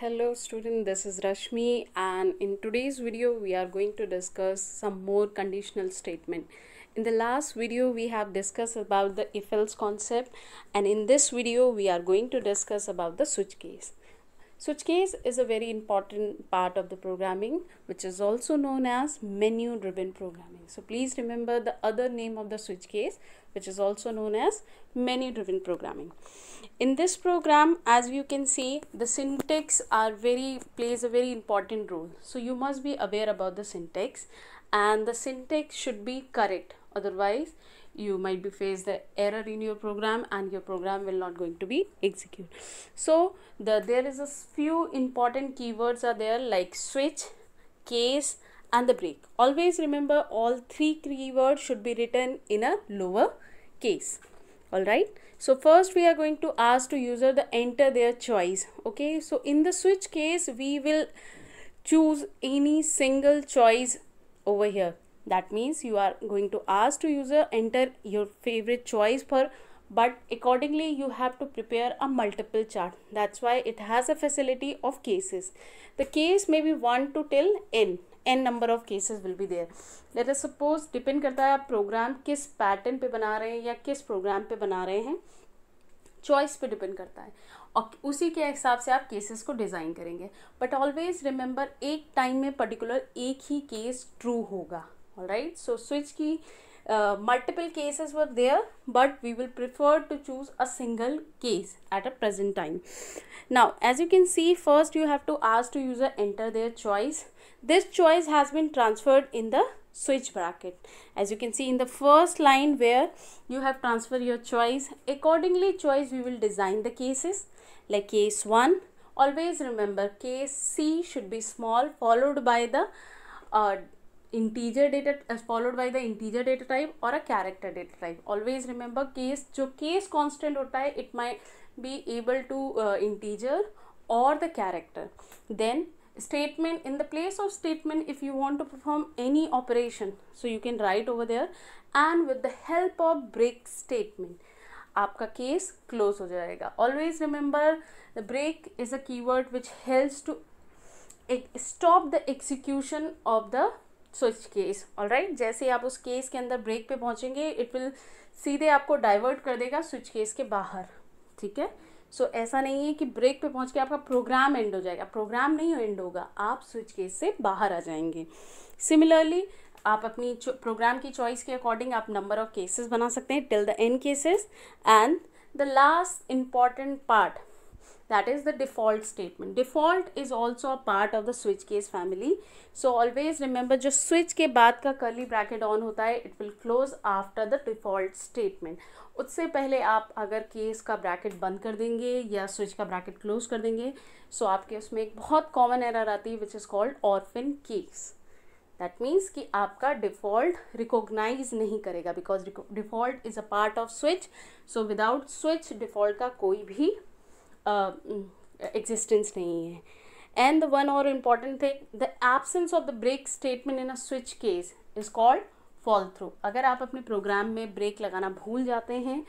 hello student this is Rashmi and in today's video we are going to discuss some more conditional statement in the last video we have discussed about the if else concept and in this video we are going to discuss about the switch case Switchcase is a very important part of the programming which is also known as menu driven programming. So please remember the other name of the switchcase which is also known as menu driven programming. In this program as you can see the syntax are very plays a very important role. So you must be aware about the syntax and the syntax should be correct otherwise you might be faced the error in your program and your program will not going to be executed so the there is a few important keywords are there like switch case and the break always remember all three keywords should be written in a lower case all right so first we are going to ask to user to enter their choice okay so in the switch case we will choose any single choice over here that means you are going to ask to user enter your favorite choice for but accordingly you have to prepare a multiple chart that's why it has a facility of cases the case may be 1 to till n n number of cases will be there let us suppose depend karta hai aap program kis pattern pe bana rahe hain ya kis program pe bana rahe hain choice pe depend karta hai और उसी के हिसाब से आप cases को design करेंगे but always remember एक time में पर्टिकुलर एक ही केस ट्रू होगा all right so switch key uh, multiple cases were there but we will prefer to choose a single case at a present time now as you can see first you have to ask to user enter their choice this choice has been transferred in the switch bracket as you can see in the first line where you have transfer your choice accordingly choice we will design the cases like case 1 always remember case c should be small followed by the uh, integer data followed by the integer data type और a character data type always remember case जो case constant होता है it may be able to integer और the character then statement in the place of statement if you want to perform any operation so you can write over there and with the help of break statement आपका case close हो जाएगा always remember the break is a keyword which helps to stop the execution of the switch case all right जैसे आप उस case के अंदर break पे पहुंचेंगे इट विल सीधे आपको डाइवर्ट कर देगा स्विच केस के बाहर ठीक है सो so, ऐसा नहीं है कि ब्रेक पे पहुंच के आपका प्रोग्राम एंड हो जाएगा प्रोग्राम नहीं एंड होगा आप स्विच केस से बाहर आ जाएंगे सिमिलरली आप अपनी प्रोग्राम की चॉइस के अकॉर्डिंग आप नंबर ऑफ केसेस बना सकते हैं till the end cases and the last important part that is the default statement default is also a part of the switch case family so always remember जो switch के बाद का curly bracket on होता है it will close after the default statement उससे पहले आप अगर केस का ब्रैकेट बंद कर देंगे या स्विच का ब्रैकेट क्लोज कर देंगे सो so आपके उसमें एक बहुत कॉमन एरर आती है which is called orphan case that means कि आपका डिफ़ॉल्ट रिकॉग्नाइज नहीं करेगा because default is a part of switch so without switch default का कोई भी एग्जिस्टेंस नहीं है एंड द वन और important thing the absence of the break statement in a switch case is called fall through अगर आप अपने programme में ब्रेक लगाना भूल जाते हैं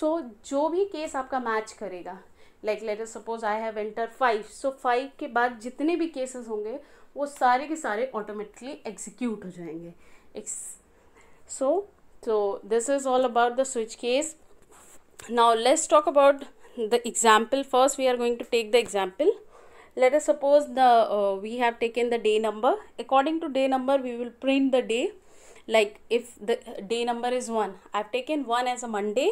सो so जो भी केस आपका मैच करेगा like letter suppose I have enter five so five के बाद जितने भी केसेस होंगे वो सारे के सारे ऑटोमेटिकली एग्जीक्यूट हो जाएंगे so so this is all about the switch case now let's talk about the example first we are going to take the example let us suppose the uh, we have taken the day number according to day number we will print the day like if the uh, day number is 1 i have taken 1 as a monday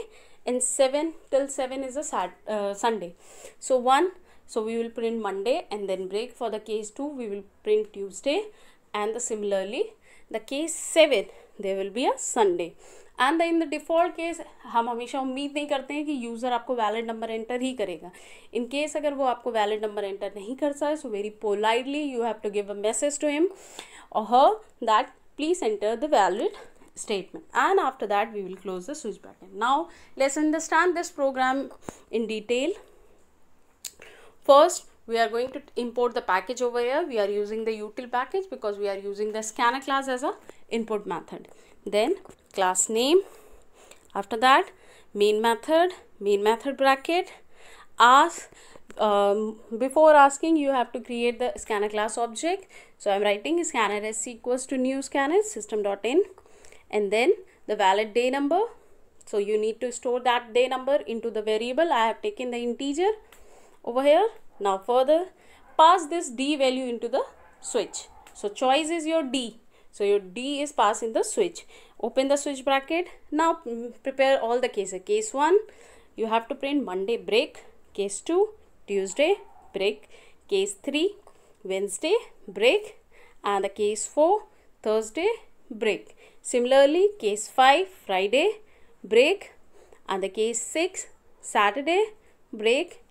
and 7 till 7 is a sat uh, sunday so 1 so we will print monday and then break for the case 2 we will print tuesday and the, similarly the case 7 there will be a sunday and in the default case हम हमेशा उम्मीद नहीं करते हैं कि user आपको valid number enter ही करेगा in case अगर वो आपको वैलिड नंबर एंटर नहीं कर सकता so very politely you have to give a message to him or her that please enter the valid statement and after that we will close the switch but now let's understand this program in detail first we are going to import the package over here we are using the util package because we are using the scanner class as a input method then class name after that main method main method bracket ask um, before asking you have to create the scanner class object so i'm writing scanner s equals to new scanner system dot in and then the valid day number so you need to store that day number into the variable i have taken the integer over here now further pass this d value into the switch so choice is your d so your D is passed in the switch. Open the switch bracket. Now mm, prepare all the cases. Case 1, you have to print Monday break. Case 2, Tuesday break. Case 3, Wednesday break. And the case 4, Thursday break. Similarly, case 5, Friday break. And the case 6, Saturday break.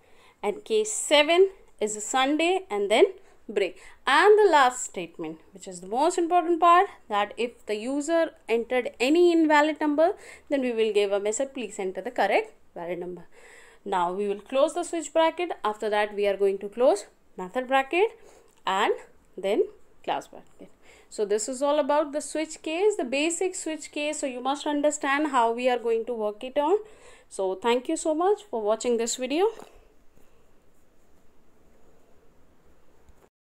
And case 7 is Sunday and then Break and the last statement which is the most important part that if the user entered any invalid number then we will give a message please enter the correct valid number now we will close the switch bracket after that we are going to close method bracket and then class bracket so this is all about the switch case the basic switch case so you must understand how we are going to work it on so thank you so much for watching this video